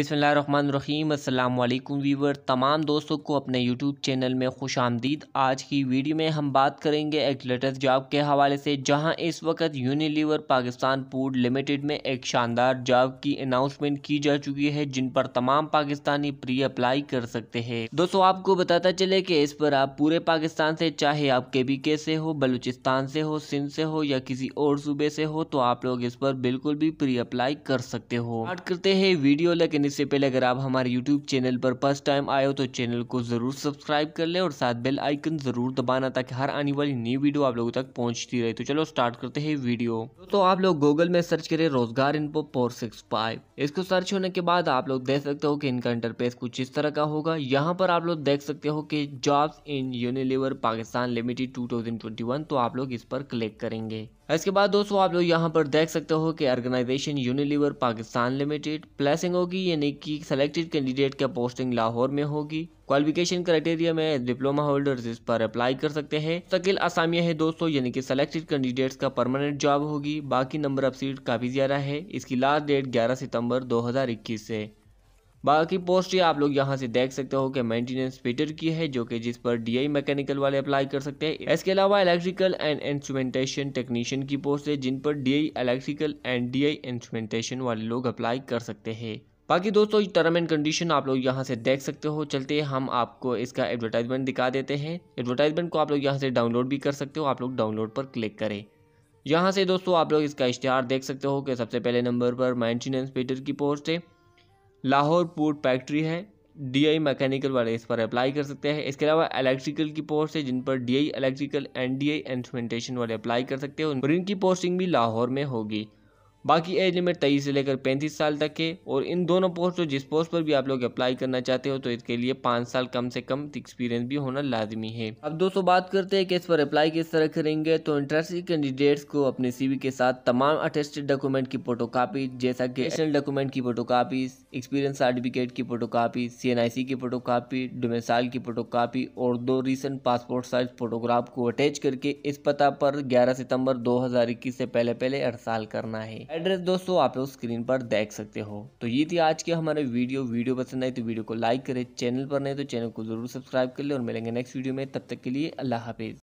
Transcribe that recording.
अस्सलाम वालेकुम वीवर तमाम दोस्तों को अपने यूट्यूब चैनल में खुश आमदीद आज की वीडियो में हम बात करेंगे एक लेटेस्ट जॉब के हवाले से जहां इस वक्त यूनिलीवर पाकिस्तान फूड लिमिटेड में एक शानदार जॉब की अनाउंसमेंट की जा चुकी है जिन पर तमाम पाकिस्तानी प्री अप्लाई कर सकते हैं दोस्तों आपको बताता चले कि इस पर आप पूरे पाकिस्तान से चाहे आप के बी के से हो बलूचिस्तान से हो सिंध से हो या किसी और सूबे से हो तो आप लोग इस पर बिल्कुल भी प्री अप्लाई कर सकते हो बात करते हैं वीडियो लेकिन करने से पहले अगर आप हमारे यूट्यूब चैनल पर फर्स्ट टाइम आए हो तो चैनल को ज़रूर सब्सक्राइब कर ले और साथ बेल आइकन ज़रूर दबाना ताकि हर आने वाली नई वीडियो आप लोगों तक पहुंचती रहे तो चलो स्टार्ट करते हैं वीडियो तो आप लोग गूगल में सर्च करें रोजगार इनपो फोर इसको सर्च होने के बाद आप लोग देख सकते हो कि इनका इंटरपेस कुछ इस तरह का होगा यहाँ पर आप लोग देख सकते हो कि job in Unilever Pakistan limited टू तो आप लोग इस पर क्लिक करेंगे इसके बाद दोस्तों आप लोग यहाँ पर देख सकते हो कि organisation Unilever Pakistan limited placing होगी होगी यानी कि सेलेक्टेड कैंडिडेट का पोस्टिंग लाहौर में होगी क्वालिफिकेशन क्राइटेरिया में डिप्लोमा होल्डर्स इस पर अप्लाई कर सकते हैं सकिल आसामिया है दोस्तों यानी कि सेलेक्टेड कैंडिडेट्स का परमानेंट जॉब होगी बाकी नंबर ऑफ सीट काफ़ी ज़्यादा है इसकी लास्ट डेट 11 सितंबर 2021 है बाकी पोस्ट ये आप लोग यहाँ से देख सकते हो कि मेंटेनेंस फिटर की है जो कि जिस पर डीआई मैकेनिकल वाले अप्लाई कर सकते हैं इसके अलावा इलेक्ट्रिकल एंड इंस्ट्रूमेंटेशन टेक्नीशियन की पोस्ट है जिन पर DI electrical and DI instrumentation वाले लोग अप्लाई कर सकते हैं बाकी दोस्तों टर्म एंड कंडीशन आप लोग यहाँ से देख सकते हो चलते हम आपको इसका एडवर्टाइजमेंट दिखा देते हैं एडवर्टाइजमेंट को आप लोग यहाँ से डाउनलोड भी कर सकते हो आप लोग डाउनलोड पर क्लिक करें यहाँ से दोस्तों आप लोग इसका इश्तहार देख सकते हो कि सबसे पहले नंबर पर मैंटेनेंस पेटर की पोस्ट है लाहौर पोर्ट फैक्ट्री है डीआई मैकेनिकल वाले इस पर अप्लाई कर सकते हैं इसके अलावा इलेक्ट्रिकल की पोस्ट है जिन पर DI electrical and DI instrumentation वाले अप्लाई कर सकते हैं और इनकी पोस्टिंग भी लाहौर में होगी बाकी एज लिमिट तेईस से लेकर पैंतीस साल तक है और इन दोनों पोस्ट जिस पोस्ट पर भी आप लोग अप्लाई करना चाहते हो तो इसके लिए पाँच साल कम से कम एक्सपीरियंस भी होना लाजमी है अब दोस्तों बात करते हैं कि इस पर अप्लाई किस तरह करेंगे तो इंटरेस्टेड कैंडिडेट्स को अपने सीवी के साथ तमाम अटेस्टेड डॉक्यूमेंट की फोटो जैसा कि नेशनल डॉक्यूमेंट की फोटो एक्सपीरियंस सर्टिफिकेट की फोटो कापी की फोटो डोमेसाइल की फोटो और दो रिसेंट पासपोर्ट साइज फोटोग्राफ को अटैच करके इस पता पर ग्यारह सितंबर दो से पहले पहले साल करना है एड्रेस दोस्तों आप लोग स्क्रीन पर देख सकते हो तो ये थी आज की हमारे वीडियो वीडियो पसंद आई तो वीडियो को लाइक करें चैनल पर नहीं तो चैनल को जरूर सब्सक्राइब कर ले और मिलेंगे नेक्स्ट वीडियो में तब तक के लिए अल्लाह हाफिज़